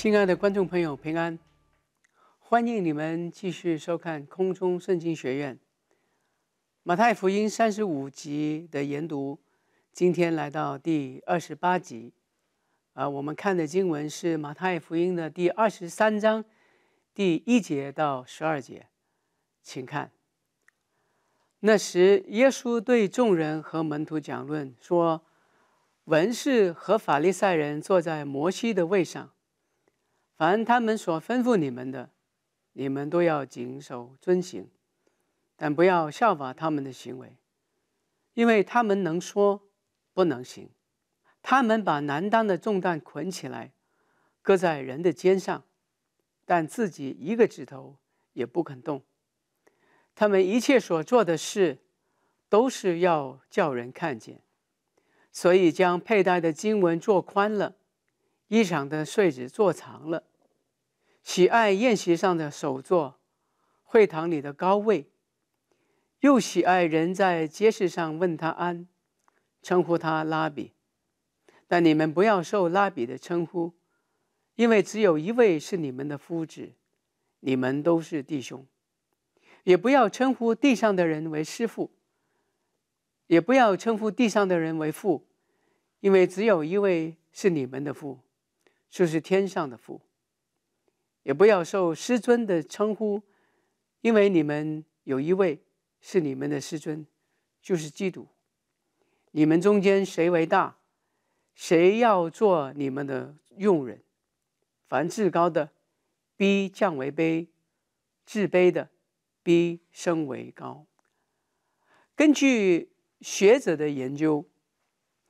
亲爱的观众朋友，平安！欢迎你们继续收看空中圣经学院《马太福音》三十五集的研读。今天来到第二十八集，啊，我们看的经文是《马太福音》的第二十三章第一节到十二节，请看。那时，耶稣对众人和门徒讲论说：“文士和法利赛人坐在摩西的位上。”凡他们所吩咐你们的，你们都要谨守遵行，但不要效法他们的行为，因为他们能说不能行，他们把难当的重担捆起来，搁在人的肩上，但自己一个指头也不肯动。他们一切所做的事，都是要叫人看见，所以将佩戴的经文做宽了，衣裳的穗子做长了。喜爱宴席上的首座，会堂里的高位，又喜爱人在街市上问他安，称呼他拉比。但你们不要受拉比的称呼，因为只有一位是你们的夫子，你们都是弟兄。也不要称呼地上的人为师傅，也不要称呼地上的人为父，因为只有一位是你们的父，就是天上的父。也不要受师尊的称呼，因为你们有一位是你们的师尊，就是基督。你们中间谁为大，谁要做你们的用人。凡至高的，逼降为卑；至卑的，逼升为高。根据学者的研究，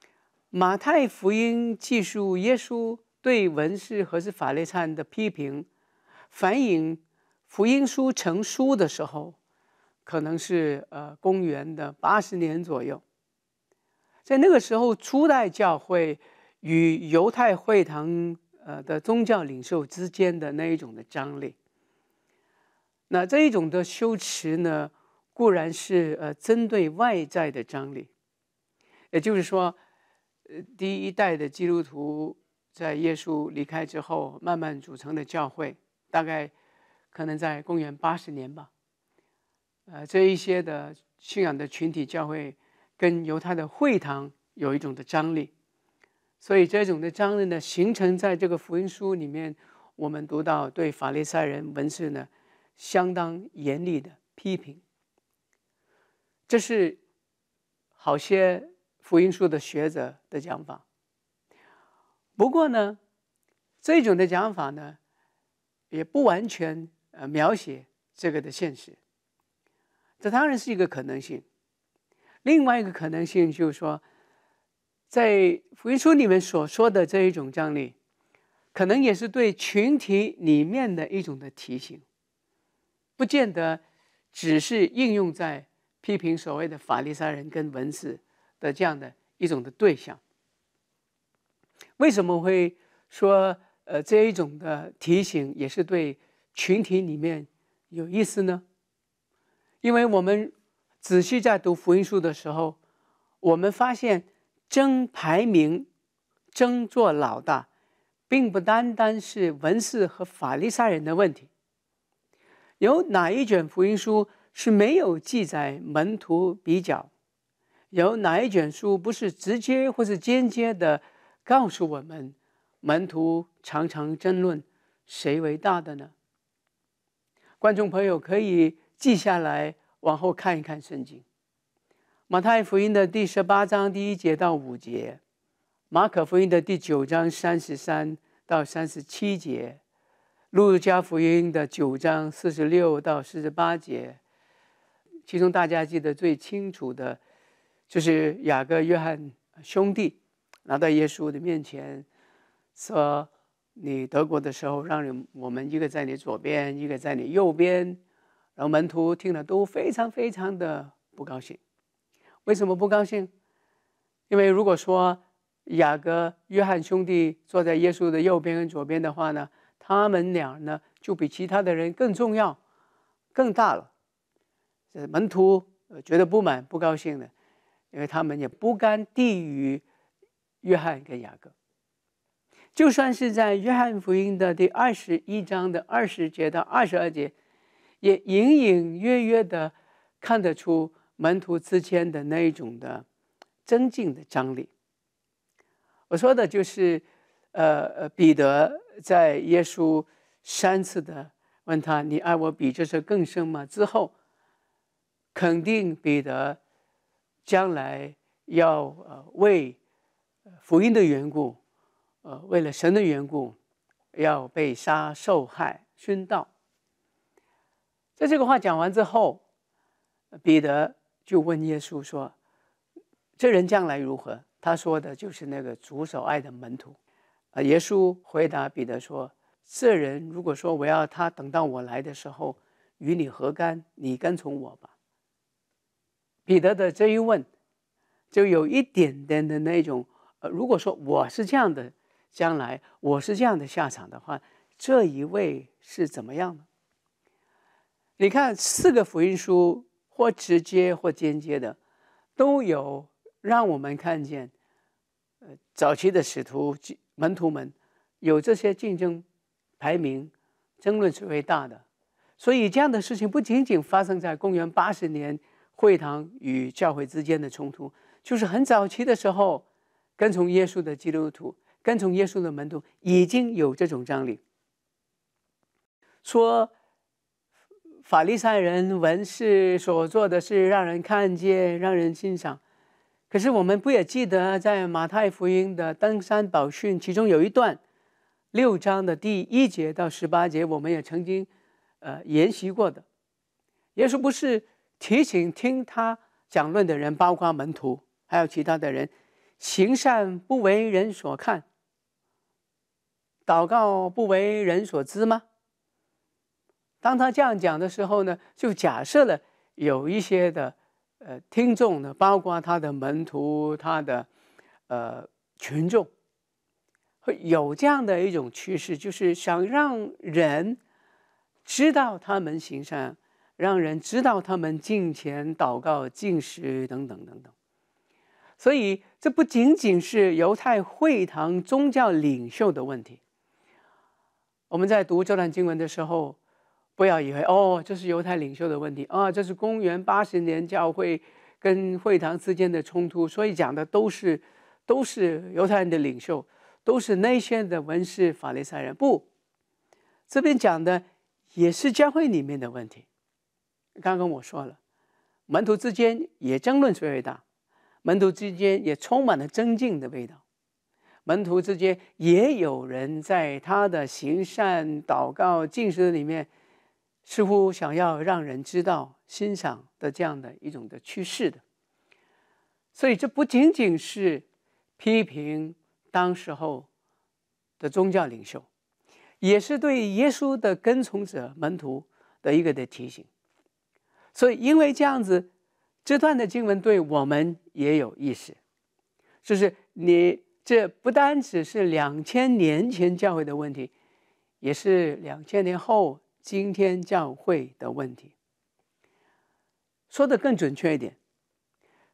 《马太福音》记述耶稣对文士和是法利赛的批评。反映福音书成书的时候，可能是呃公元的八十年左右。在那个时候，初代教会与犹太会堂呃的宗教领袖之间的那一种的张力，那这一种的修持呢，固然是呃针对外在的张力，也就是说，呃第一代的基督徒在耶稣离开之后，慢慢组成的教会。大概可能在公元八十年吧，呃，这一些的信仰的群体教会跟犹太的会堂有一种的张力，所以这种的张力呢，形成在这个福音书里面，我们读到对法利赛人文士呢相当严厉的批评。这是好些福音书的学者的讲法。不过呢，这种的讲法呢。也不完全呃描写这个的现实，这当然是一个可能性。另外一个可能性就是说，在福音书里面所说的这一种张力，可能也是对群体里面的一种的提醒，不见得只是应用在批评所谓的法利赛人跟文字的这样的一种的对象。为什么会说？呃，这一种的提醒也是对群体里面有意思呢，因为我们仔细在读福音书的时候，我们发现争排名、争做老大，并不单单是文士和法利赛人的问题。有哪一卷福音书是没有记载门徒比较？有哪一卷书不是直接或是间接的告诉我们？门徒常常争论，谁为大的呢？观众朋友可以记下来，往后看一看圣经。马太福音的第十八章第一节到五节，马可福音的第九章三十三到三十七节，路加福音的九章四十六到四十八节，其中大家记得最清楚的，就是雅各、约翰兄弟拿到耶稣的面前。说你德国的时候，让你我们一个在你左边，一个在你右边，然后门徒听了都非常非常的不高兴。为什么不高兴？因为如果说雅各、约翰兄弟坐在耶稣的右边跟左边的话呢，他们俩呢就比其他的人更重要、更大了。这门徒觉得不满、不高兴的，因为他们也不甘低于约翰跟雅各。就算是在约翰福音的第二十一章的二十节到二十二节，也隐隐约约的看得出门徒之间的那一种的增进的张力。我说的就是，呃，彼得在耶稣三次的问他“你爱我比这事更深吗？”之后，肯定彼得将来要为福音的缘故。呃，为了神的缘故，要被杀、受害、殉道。在这个话讲完之后，彼得就问耶稣说：“这人将来如何？”他说的就是那个主手爱的门徒。呃，耶稣回答彼得说：“这人如果说我要他等到我来的时候，与你何干？你跟从我吧。”彼得的这一问，就有一点点的那种，呃，如果说我是这样的。将来我是这样的下场的话，这一位是怎么样呢？你看四个福音书，或直接或间接的，都有让我们看见，呃，早期的使徒门徒们有这些竞争、排名、争论是最大的。所以这样的事情不仅仅发生在公元八十年会堂与教会之间的冲突，就是很早期的时候，跟从耶稣的基督徒。跟从耶稣的门徒已经有这种张力。说，法利赛人文士所做的是让人看见、让人欣赏，可是我们不也记得在马太福音的登山宝训，其中有一段，六章的第一节到十八节，我们也曾经，呃研习过的。耶稣不是提醒听他讲论的人，包括门徒还有其他的人，行善不为人所看。祷告不为人所知吗？当他这样讲的时候呢，就假设了有一些的呃听众呢，包括他的门徒、他的呃群众，会有这样的一种趋势，就是想让人知道他们行善，让人知道他们进前祷告、进食等等等等。所以，这不仅仅是犹太会堂宗教领袖的问题。我们在读这段经文的时候，不要以为哦，这是犹太领袖的问题啊，这是公元八十年教会跟会堂之间的冲突，所以讲的都是都是犹太人的领袖，都是内线的文士法利赛人。不，这边讲的也是教会里面的问题。刚刚我说了，门徒之间也争论谁伟大，门徒之间也充满了尊敬的味道。门徒之间也有人在他的行善、祷告、进食里面，似乎想要让人知道、欣赏的这样的一种的趋势的。所以，这不仅仅是批评当时候的宗教领袖，也是对耶稣的跟从者门徒的一个的提醒。所以，因为这样子，这段的经文对我们也有意思，就是你。这不单只是两千年前教会的问题，也是两千年后今天教会的问题。说的更准确一点，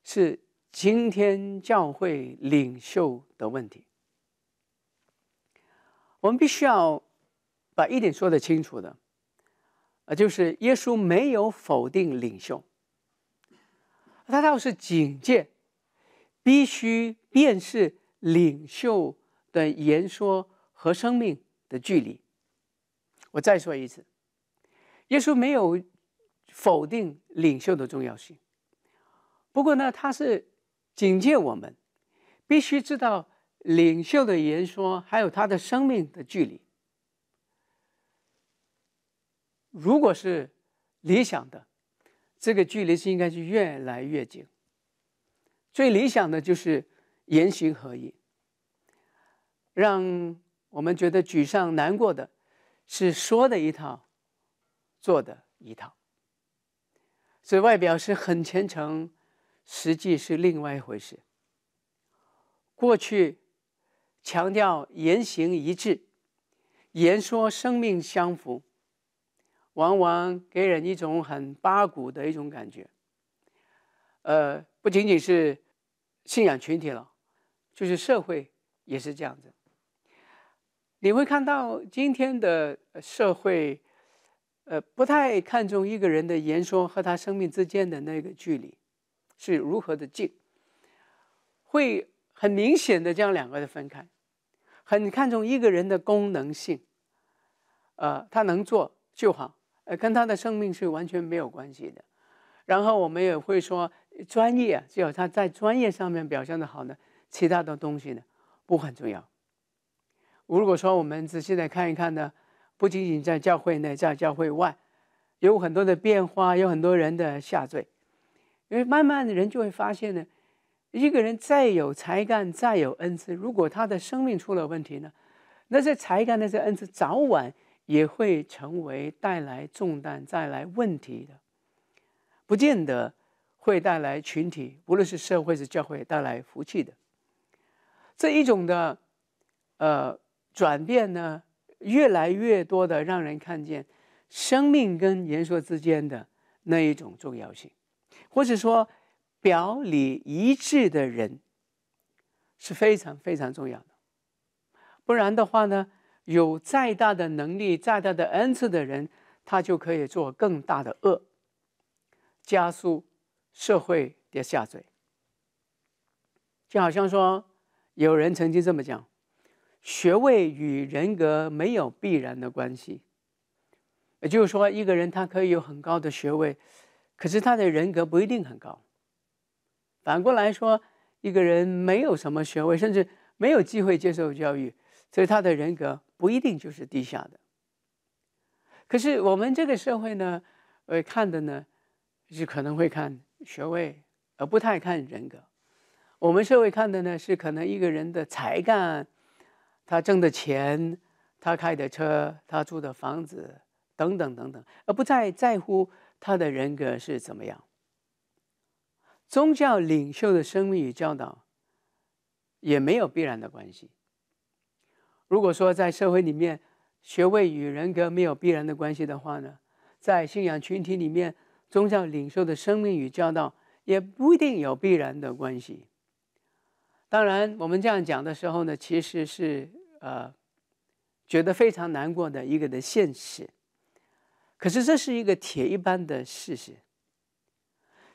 是今天教会领袖的问题。我们必须要把一点说的清楚的，呃，就是耶稣没有否定领袖，他倒是警戒，必须辨识。领袖的言说和生命的距离，我再说一次，耶稣没有否定领袖的重要性，不过呢，他是警戒我们，必须知道领袖的言说还有他的生命的距离。如果是理想的，这个距离是应该是越来越近，最理想的就是。言行合一，让我们觉得沮丧难过的是说的一套，做的一套，所以外表是很虔诚，实际是另外一回事。过去强调言行一致，言说生命相符，往往给人一种很八股的一种感觉。呃，不仅仅是信仰群体了。就是社会也是这样子，你会看到今天的社会，呃，不太看重一个人的言说和他生命之间的那个距离是如何的近，会很明显的将两个的分开，很看重一个人的功能性，呃，他能做就好，呃，跟他的生命是完全没有关系的。然后我们也会说，专业只有他在专业上面表现的好呢。其他的东西呢不很重要。如果说我们仔细来看一看呢，不仅仅在教会内，在教会外，有很多的变化，有很多人的下坠。因为慢慢的人就会发现呢，一个人再有才干，再有恩赐，如果他的生命出了问题呢，那些才干，那些恩赐，早晚也会成为带来重担、带来问题的，不见得会带来群体，无论是社会是教会，带来福气的。这一种的，呃，转变呢，越来越多的让人看见生命跟言说之间的那一种重要性，或者说表里一致的人是非常非常重要的，不然的话呢，有再大的能力、再大的恩赐的人，他就可以做更大的恶，加速社会的下坠，就好像说。有人曾经这么讲：学位与人格没有必然的关系。也就是说，一个人他可以有很高的学位，可是他的人格不一定很高。反过来说，一个人没有什么学位，甚至没有机会接受教育，所以他的人格不一定就是低下的。可是我们这个社会呢，呃，看的呢，是可能会看学位，而不太看人格。我们社会看的呢是可能一个人的才干，他挣的钱，他开的车，他住的房子等等等等，而不再在乎他的人格是怎么样。宗教领袖的生命与教导也没有必然的关系。如果说在社会里面学位与人格没有必然的关系的话呢，在信仰群体里面，宗教领袖的生命与教导也不一定有必然的关系。当然，我们这样讲的时候呢，其实是呃觉得非常难过的一个的现实。可是这是一个铁一般的事实。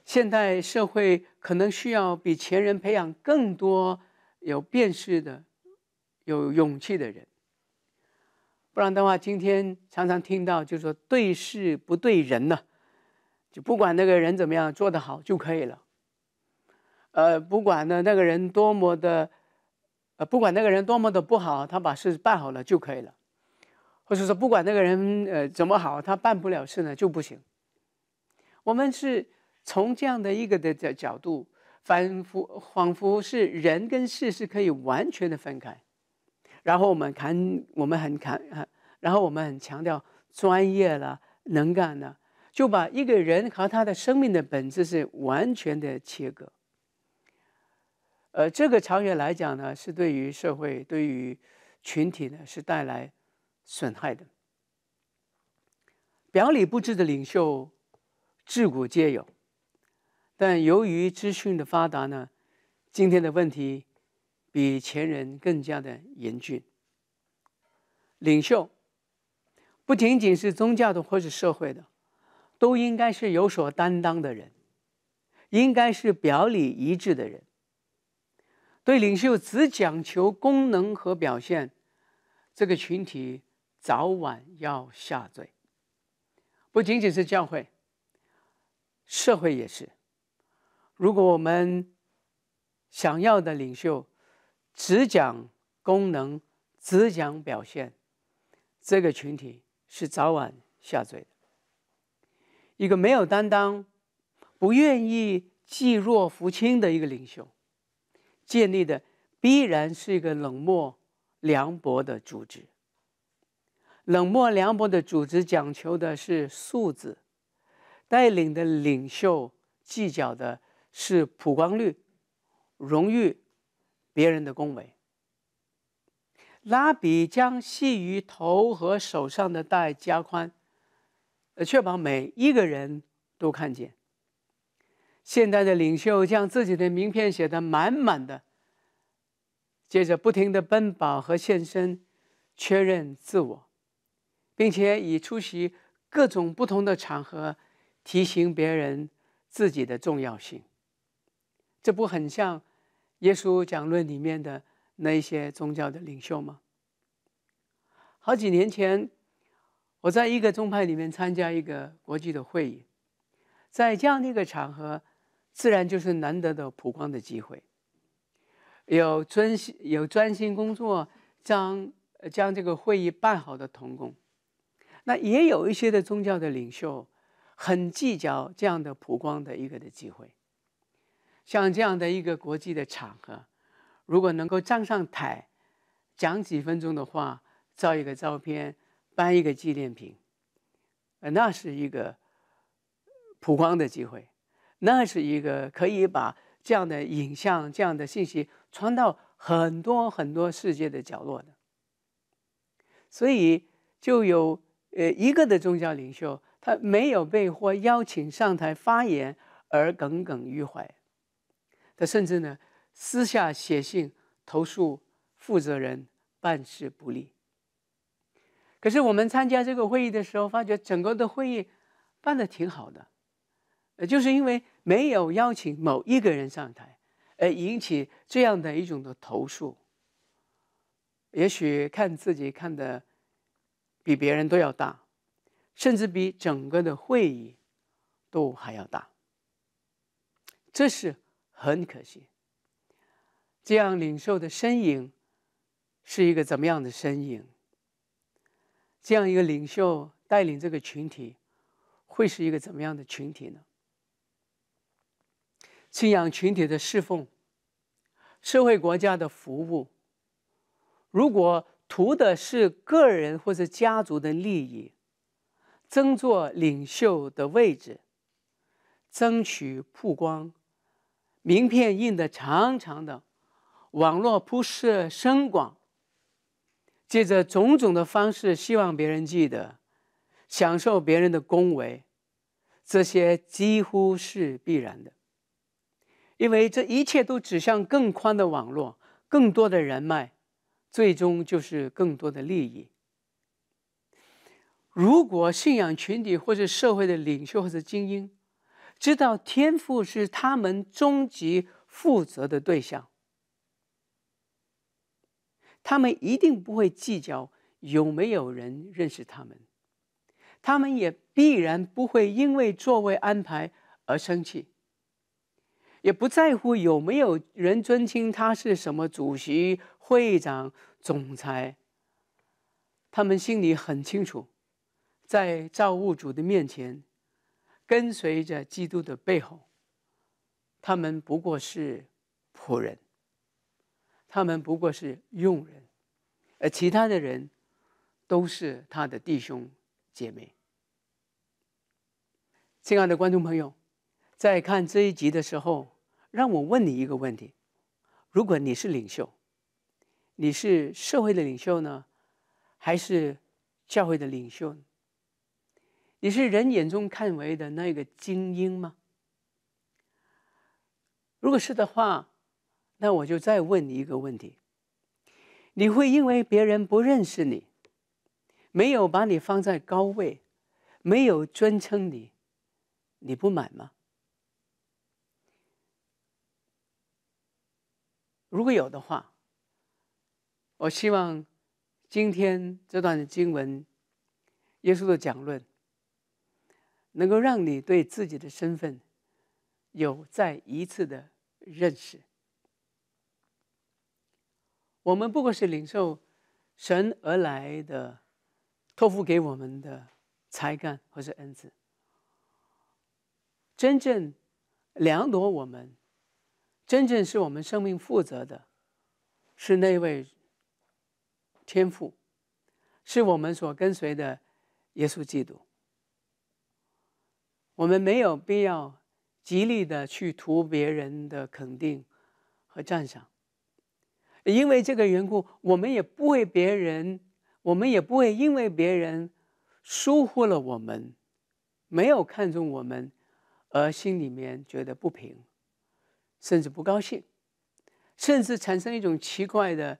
现代社会可能需要比前人培养更多有辨识的、有勇气的人。不然的话，今天常常听到就说“对事不对人”呢，就不管那个人怎么样做得好就可以了。呃，不管呢那个人多么的，呃，不管那个人多么的不好，他把事办好了就可以了；或者说，不管那个人呃怎么好，他办不了事呢就不行。我们是从这样的一个的角角度，仿佛仿佛是人跟事是可以完全的分开。然后我们看，我们很看，然后我们很强调专业了、能干了，就把一个人和他的生命的本质是完全的切割。呃，这个长远来讲呢，是对于社会、对于群体呢，是带来损害的。表里不一的领袖，自古皆有，但由于资讯的发达呢，今天的问题比前人更加的严峻。领袖不仅仅是宗教的或是社会的，都应该是有所担当的人，应该是表里一致的人。对领袖只讲求功能和表现，这个群体早晚要下坠。不仅仅是教会，社会也是。如果我们想要的领袖只讲功能、只讲表现，这个群体是早晚下坠的。一个没有担当、不愿意济弱扶倾的一个领袖。建立的必然是一个冷漠、凉薄的组织。冷漠、凉薄的组织讲求的是素质，带领的领袖计较的是曝光率、荣誉、别人的恭维。拉比将系于头和手上的带加宽，呃，确保每一个人都看见。现代的领袖将自己的名片写得满满的，接着不停地奔跑和献身，确认自我，并且以出席各种不同的场合提醒别人自己的重要性。这不很像《耶稣讲论》里面的那一些宗教的领袖吗？好几年前，我在一个宗派里面参加一个国际的会议，在这样的一个场合。自然就是难得的普光的机会。有专心、有专心工作，将将这个会议办好的同工，那也有一些的宗教的领袖，很计较这样的普光的一个的机会。像这样的一个国际的场合，如果能够站上台，讲几分钟的话，照一个照片，颁一个纪念品，呃，那是一个普光的机会。那是一个可以把这样的影像、这样的信息传到很多很多世界的角落的，所以就有呃一个的宗教领袖，他没有被或邀请上台发言而耿耿于怀，他甚至呢私下写信投诉负责人办事不力。可是我们参加这个会议的时候，发觉整个的会议办的挺好的。呃，就是因为没有邀请某一个人上台，而引起这样的一种的投诉。也许看自己看的比别人都要大，甚至比整个的会议都还要大。这是很可惜。这样领袖的身影是一个怎么样的身影？这样一个领袖带领这个群体，会是一个怎么样的群体呢？信仰群体的侍奉，社会国家的服务。如果图的是个人或者家族的利益，争做领袖的位置，争取曝光，名片印的长长的，网络铺设深广，借着种种的方式，希望别人记得，享受别人的恭维，这些几乎是必然的。因为这一切都指向更宽的网络、更多的人脉，最终就是更多的利益。如果信仰群体或者社会的领袖或者精英知道天赋是他们终极负责的对象，他们一定不会计较有没有人认识他们，他们也必然不会因为座位安排而生气。也不在乎有没有人尊称他是什么主席、会长、总裁。他们心里很清楚，在造物主的面前，跟随着基督的背后，他们不过是仆人，他们不过是佣人，而其他的人都是他的弟兄姐妹。亲爱的观众朋友。在看这一集的时候，让我问你一个问题：如果你是领袖，你是社会的领袖呢，还是教会的领袖？你是人眼中看为的那个精英吗？如果是的话，那我就再问你一个问题：你会因为别人不认识你，没有把你放在高位，没有尊称你，你不满吗？如果有的话，我希望今天这段经文，耶稣的讲论，能够让你对自己的身份有再一次的认识。我们不过是领受神而来的、托付给我们的才干或是恩赐，真正量夺我们。真正是我们生命负责的，是那位天父，是我们所跟随的耶稣基督。我们没有必要极力的去图别人的肯定和赞赏，因为这个缘故，我们也不为别人，我们也不会因为别人疏忽了我们，没有看中我们，而心里面觉得不平。甚至不高兴，甚至产生一种奇怪的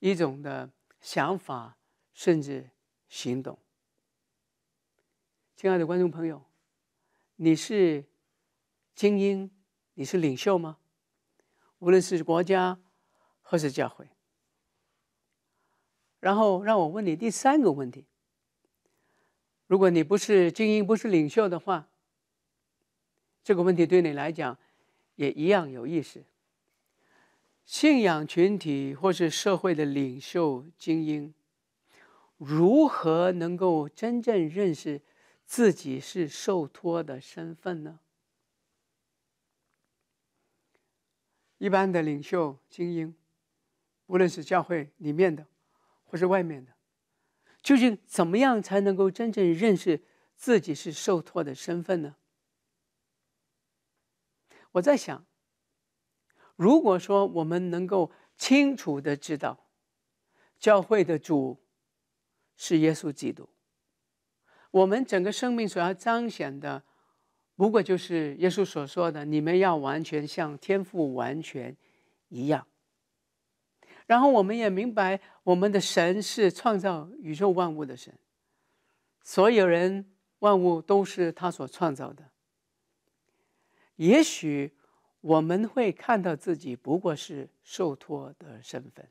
一种的想法，甚至行动。亲爱的观众朋友，你是精英，你是领袖吗？无论是国家，或是教会。然后让我问你第三个问题：如果你不是精英，不是领袖的话，这个问题对你来讲？也一样有意思。信仰群体或是社会的领袖精英，如何能够真正认识自己是受托的身份呢？一般的领袖精英，无论是教会里面的，或是外面的，究竟怎么样才能够真正认识自己是受托的身份呢？我在想，如果说我们能够清楚的知道，教会的主是耶稣基督，我们整个生命所要彰显的，不过就是耶稣所说的：“你们要完全像天父完全一样。”然后我们也明白，我们的神是创造宇宙万物的神，所有人万物都是他所创造的。也许我们会看到自己不过是受托的身份。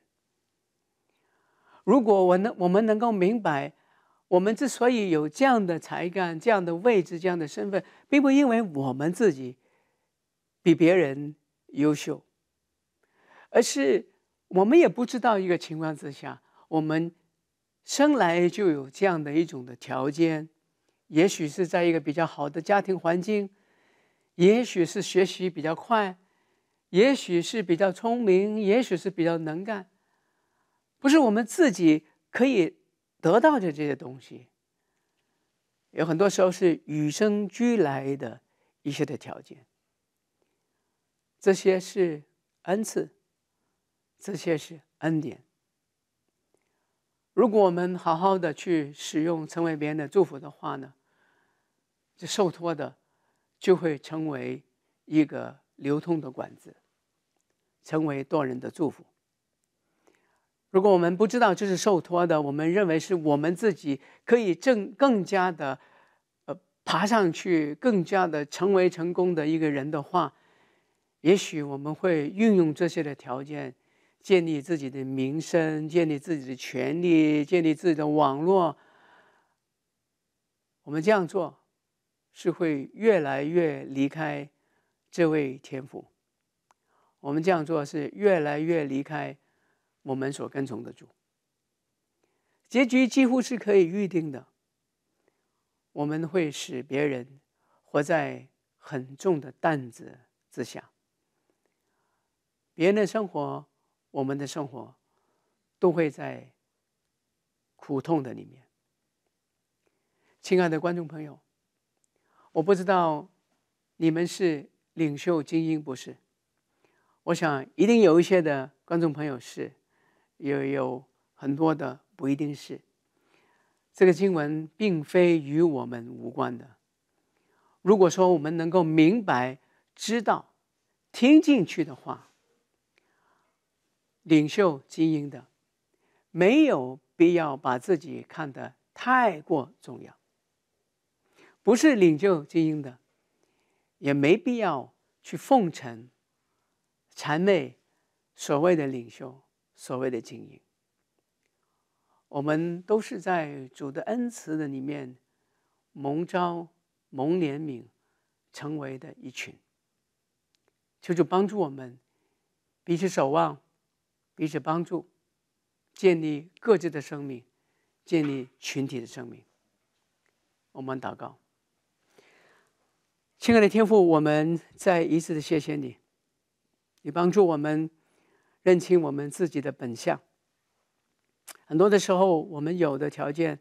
如果我能，我们能够明白，我们之所以有这样的才干、这样的位置、这样的身份，并不因为我们自己比别人优秀，而是我们也不知道一个情况之下，我们生来就有这样的一种的条件，也许是在一个比较好的家庭环境。也许是学习比较快，也许是比较聪明，也许是比较能干，不是我们自己可以得到的这些东西。有很多时候是与生俱来的一些的条件，这些是恩赐，这些是恩典。如果我们好好的去使用，成为别人的祝福的话呢，这受托的。就会成为一个流通的管子，成为多人的祝福。如果我们不知道这是受托的，我们认为是我们自己可以正更加的，呃，爬上去，更加的成为成功的一个人的话，也许我们会运用这些的条件，建立自己的名声，建立自己的权利，建立自己的网络。我们这样做。是会越来越离开这位天赋。我们这样做是越来越离开我们所跟从的主。结局几乎是可以预定的。我们会使别人活在很重的担子之下，别人的生活，我们的生活，都会在苦痛的里面。亲爱的观众朋友。我不知道你们是领袖精英不是？我想一定有一些的观众朋友是，有有很多的不一定是。这个经文并非与我们无关的。如果说我们能够明白、知道、听进去的话，领袖精英的没有必要把自己看得太过重要。不是领袖精英的，也没必要去奉承、谄媚所谓的领袖、所谓的精英。我们都是在主的恩慈的里面蒙召、蒙怜悯，成为的一群。求主帮助我们，彼此守望，彼此帮助，建立各自的生命，建立群体的生命。我们祷告。亲爱的天父，我们再一次的谢谢你，你帮助我们认清我们自己的本相。很多的时候，我们有的条件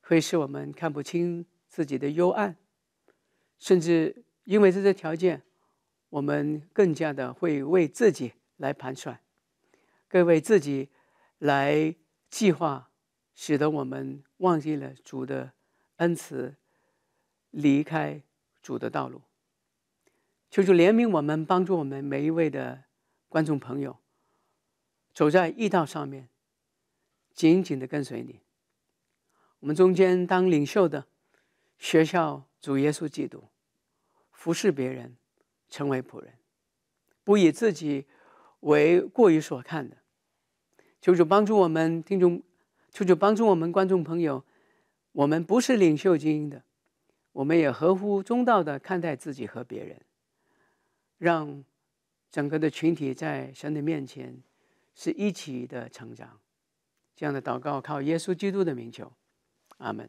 会使我们看不清自己的幽暗，甚至因为这些条件，我们更加的会为自己来盘算，更为自己来计划，使得我们忘记了主的恩慈，离开。主的道路，求主怜悯我们，帮助我们每一位的观众朋友走在义道上面，紧紧的跟随你。我们中间当领袖的，学校主耶稣基督，服侍别人，成为仆人，不以自己为过于所看的。求主帮助我们听众，求主帮助我们观众朋友，我们不是领袖精英的。我们也合乎中道的看待自己和别人，让整个的群体在神的面前是一起的成长。这样的祷告靠耶稣基督的名求，阿门。